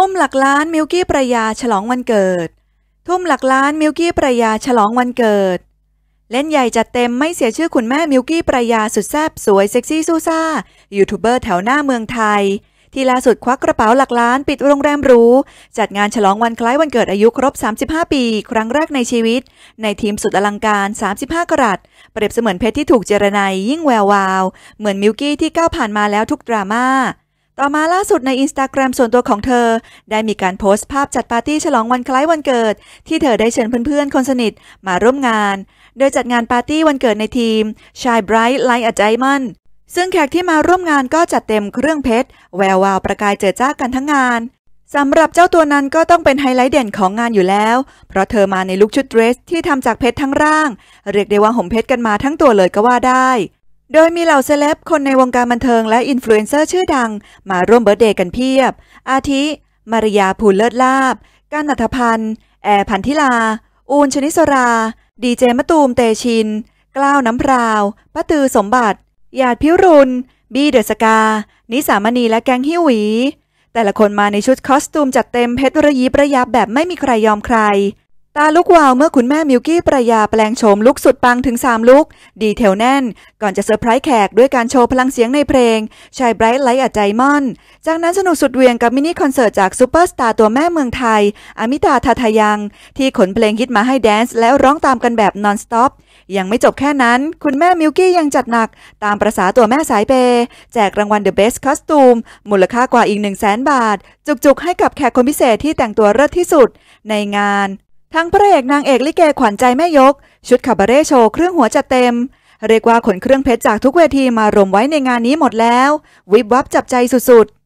ทุ่มหลักล้านมิวกี้ประยาฉลองวันเกิด ทุ่มหลักล้านมิวกี้ประยาฉลองวันเกิด เล่นใหญ่จัดเต็มไม่เสียชื่อคุณแม่มิวกี้ประยาสุดแซ่บสวยเซ็กซี่ซูซ่ายูทูบเบอร์แถวหน้าเมืองไทย ที่ล่าสุดควักกระเป๋าหลักล้านปิดโรงแรมหรู จัดงานฉลองวันคล้ายวันเกิดอายุครบ 35 ปีครั้งแรกในชีวิต ในทีมสุดอลังการ 35 กรัตเปรียบเสมือนเพชรที่ถูกเจรไนยิ่งแวววาวเหมือนมิวกี้ที่ก้าวผ่านมาแล้วทุกดรามา่าต่อมาล่าสุดในอินสตาแกรมส่วนตัวของเธอ ได้มีการโพสต์ภาพจัดปาร์ตี้ฉลองวันคล้ายวันเกิด ที่เธอได้เชิญเพื่อนๆ คนสนิทมาร่วมงาน โดยจัดงานปาร์ตี้วันเกิดในทีมชายไบรท์ไลท์อจไยมันซึ่งแขกที่มาร่วมงานก็จัดเต็มเครื่องเพชร แวววาวประกายเจิดจ้ากันทั้งงานสำหรับเจ้าตัวนั้นก็ต้องเป็นไฮไลท์เด่นของงานอยู่แล้ว เพราะเธอมาในลุคชุดเดรส ที่ทำจากเพชรทั้งร่าง เรียกได้ว่าห่มเพชรกันมาทั้งตัวเลยก็ว่าได้โดยมีเหล่าเซเลบคนในวงการบันเทิงและอินฟลูเอนเซอร์ชื่อดัง มาร่วมเบิร์เดย์กันเพียบ อาทิ มาริยาภูลเลิศลาบการนัทพันธ์ แอร์พันธิลา อูนชนิสรา ดีเจมะตูมเตชิน กล้าวน้ำพราวป้าตือสมบัติหยาดพิรุณ บี้เดอสกา นิสามณีและแกงฮิวี แต่ละคนมาในชุดคอสตูมจัดเต็มเพชรระยิบระยับแบบไม่มีใครยอมใครตาลุกวาวเมื่อคุณแม่มิวกี้ประยาแปลงโฉมลุกสุดปังถึง 3ลุกดีเทลแน่น ก่อนจะเซอร์ไพรส์แขกด้วยการโชว์พลังเสียงในเพลงชายไบรท์ไลท์อัจใจมอนจากนั้นสนุกสุดเวียงกับมินิคอนเสิร์ตจากซูเปอร์สตาร์ตัวแม่เมืองไทยอามิตาทาทายัง ที่ขนเพลงฮิตมาให้แดนซ์แล้วร้องตามกันแบบนอนสต็อปยังไม่จบแค่นั้นคุณแม่มิวกี้ยังจัดหนัก ตามประษาตัวแม่สายเปแจกรางวัล The Best Costume มูลค่ากว่าอีก1 0 0 0 0แบาท จุกๆ ให้กับแขกคนพิเศษที่แต่งตัวเลิศที่สุด ในงานทั้งพระเอกนางเอกลิเกขวัญใจแม่ยก ชุดคาบาเร่โชว์ เครื่องหัวจัดเต็ม เรียกว่าขนเครื่องเพชรจากทุกเวทีมารวมไว้ในงานนี้หมดแล้ว วิบวับจับใจสุดๆ